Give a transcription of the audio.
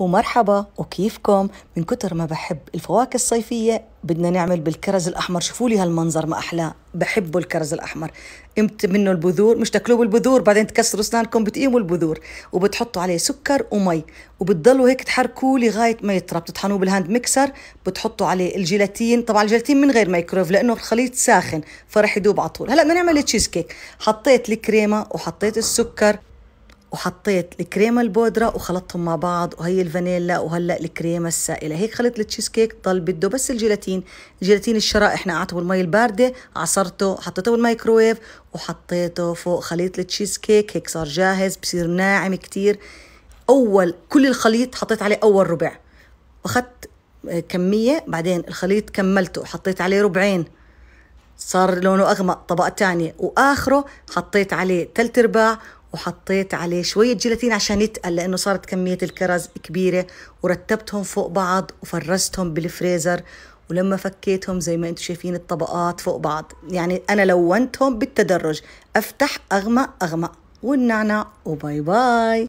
ومرحبا وكيفكم من كتر ما بحب الفواكه الصيفية بدنا نعمل بالكرز الأحمر شوفوا لي هالمنظر ما أحلاه بحبوا الكرز الأحمر امت منه البذور مش تاكلوه بالبذور بعدين تكسروا أسنانكم بتقيموا البذور وبتحطوا عليه سكر ومي وبتضلوا هيك تحركوه لغاية ما يطرى بتطحنوه بالهاند ميكسر بتحطوا عليه الجيلاتين طبعا الجيلاتين من غير مايكروف لأنه الخليط ساخن فرح يدوب على طول هلا بدنا نعمل تشيز كيك حطيت الكريمة وحطيت السكر وحطيت الكريمة البودرة وخلطتهم مع بعض وهي الفانيلا وهلأ الكريمة السائلة هيك خلطت التشيز كيك ضل بده بس الجيلاتين الجيلاتين الشرائح قعته بالمي الباردة عصرته حطيته بالمايكرويف وحطيته فوق خليط التشيز كيك هيك صار جاهز بصير ناعم كتير أول كل الخليط حطيت عليه أول ربع وأخذت كمية بعدين الخليط كملته حطيت عليه ربعين صار لونه أغمق طبقة تانية وآخره حطيت عليه تلت أرباع وحطيت عليه شوية جيلاتين عشان يتقل لأنه صارت كمية الكرز كبيرة ورتبتهم فوق بعض وفرزتهم بالفريزر ولما فكيتهم زي ما انتم شايفين الطبقات فوق بعض يعني أنا لونتهم بالتدرج أفتح أغمق أغمق والنعناع وباي باي